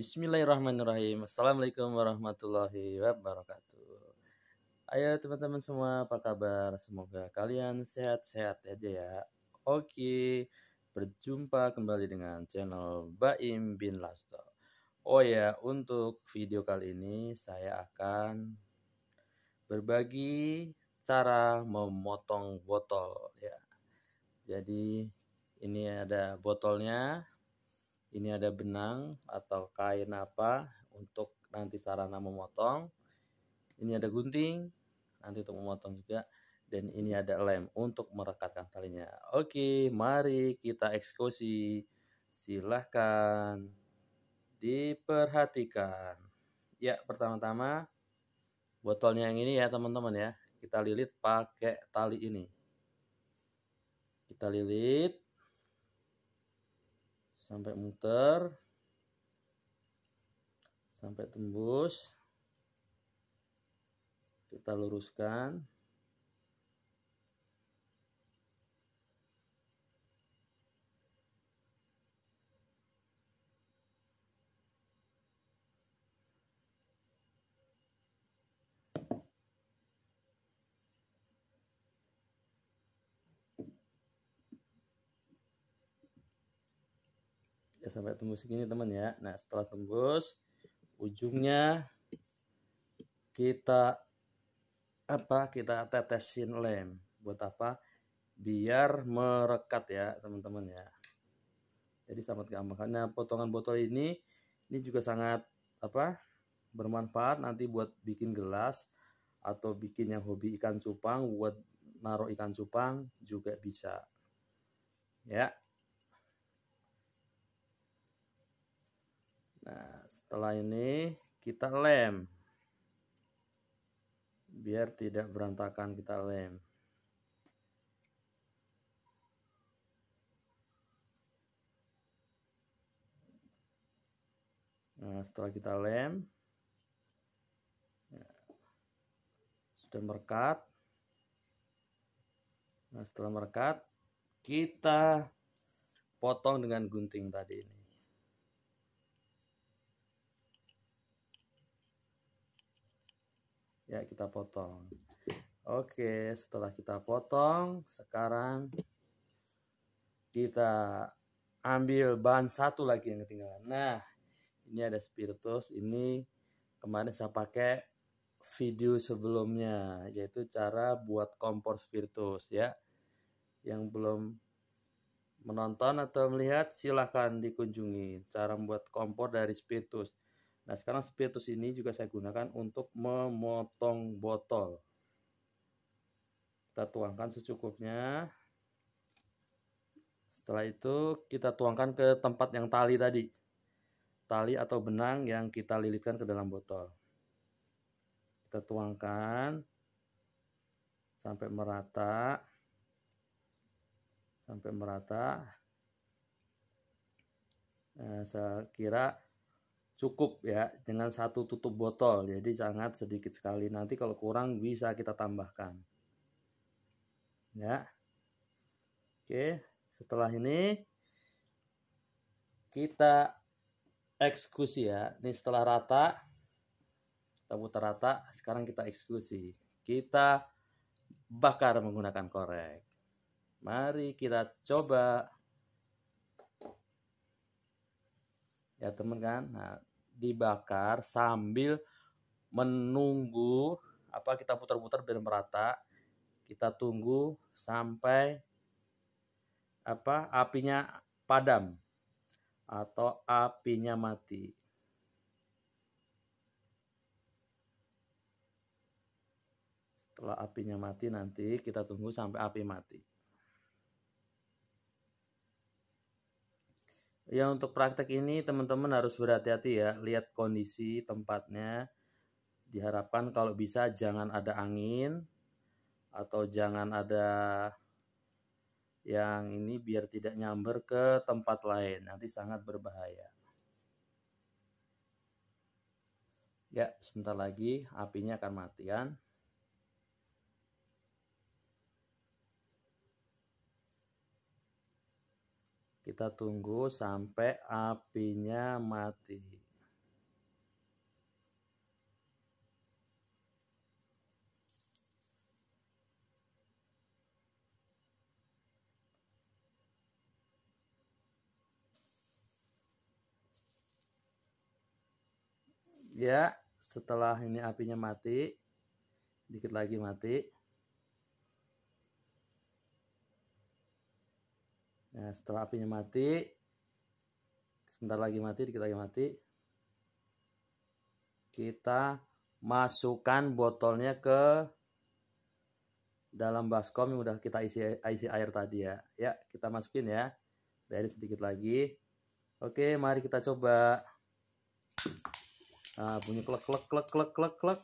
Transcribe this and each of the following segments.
Bismillahirrahmanirrahim. Assalamualaikum warahmatullahi wabarakatuh. Ayo teman-teman semua, apa kabar? Semoga kalian sehat-sehat aja ya. Oke, berjumpa kembali dengan channel Baim bin Lasto. Oh ya, untuk video kali ini saya akan berbagi cara memotong botol ya. Jadi ini ada botolnya ini ada benang atau kain apa untuk nanti sarana memotong ini ada gunting nanti untuk memotong juga dan ini ada lem untuk merekatkan talinya oke mari kita eksekusi silahkan diperhatikan ya pertama-tama botolnya yang ini ya teman-teman ya kita lilit pakai tali ini kita lilit sampai muter sampai tembus kita luruskan ya sampai tembus segini teman ya nah setelah tembus ujungnya kita apa kita tetesin lem buat apa biar merekat ya teman-teman ya jadi sangat gampang nah potongan botol ini ini juga sangat apa bermanfaat nanti buat bikin gelas atau bikin yang hobi ikan cupang buat naruh ikan cupang juga bisa ya Nah, setelah ini kita lem. Biar tidak berantakan kita lem. Nah, setelah kita lem ya, sudah merekat. Nah, setelah merekat kita potong dengan gunting tadi ini. ya kita potong oke setelah kita potong sekarang kita ambil bahan satu lagi yang ketinggalan nah ini ada spiritus ini kemarin saya pakai video sebelumnya yaitu cara buat kompor spiritus ya yang belum menonton atau melihat silahkan dikunjungi cara membuat kompor dari spiritus Nah, sekarang spiritus ini juga saya gunakan untuk memotong botol. Kita tuangkan secukupnya. Setelah itu kita tuangkan ke tempat yang tali tadi. Tali atau benang yang kita lilitkan ke dalam botol. Kita tuangkan sampai merata. Sampai merata. Nah, saya kira cukup ya dengan satu tutup botol jadi sangat sedikit sekali nanti kalau kurang bisa kita tambahkan ya oke setelah ini kita eksekusi ya ini setelah rata kita putar rata sekarang kita eksekusi kita bakar menggunakan korek mari kita coba ya teman kan nah dibakar sambil menunggu apa kita putar-putar biar merata. Kita tunggu sampai apa apinya padam atau apinya mati. Setelah apinya mati nanti kita tunggu sampai api mati. Ya untuk praktek ini teman-teman harus berhati-hati ya, lihat kondisi tempatnya. Diharapkan kalau bisa jangan ada angin atau jangan ada yang ini biar tidak nyamber ke tempat lain, nanti sangat berbahaya. Ya, sebentar lagi apinya akan mati kan. Kita tunggu sampai apinya mati. Ya, setelah ini apinya mati, dikit lagi mati. Nah, setelah apinya mati, sebentar lagi mati, kita lagi mati. Kita masukkan botolnya ke dalam baskom yang udah kita isi isi air tadi ya. Ya, kita masukin ya. Dari sedikit lagi. Oke, mari kita coba. Nah, bunyi klek klek klek klek klek klek.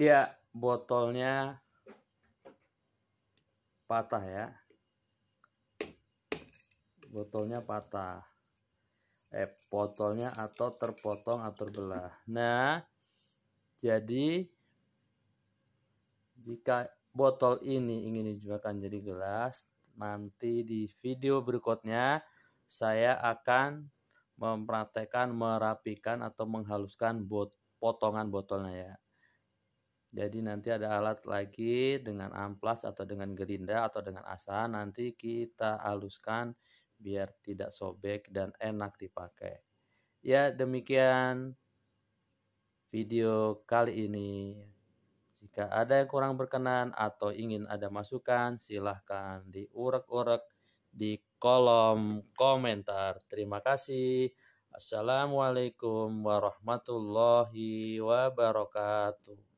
Iya, botolnya patah ya. Botolnya patah. Eh, botolnya atau terpotong atau terbelah. Nah, jadi jika botol ini ingin dijualkan jadi gelas, nanti di video berikutnya saya akan mempraktekan merapikan atau menghaluskan bot potongan botolnya ya. Jadi nanti ada alat lagi dengan amplas atau dengan gerinda atau dengan asa nanti kita haluskan biar tidak sobek dan enak dipakai. Ya demikian video kali ini. Jika ada yang kurang berkenan atau ingin ada masukan silahkan diurek-urek di kolom komentar. Terima kasih. Assalamualaikum warahmatullahi wabarakatuh.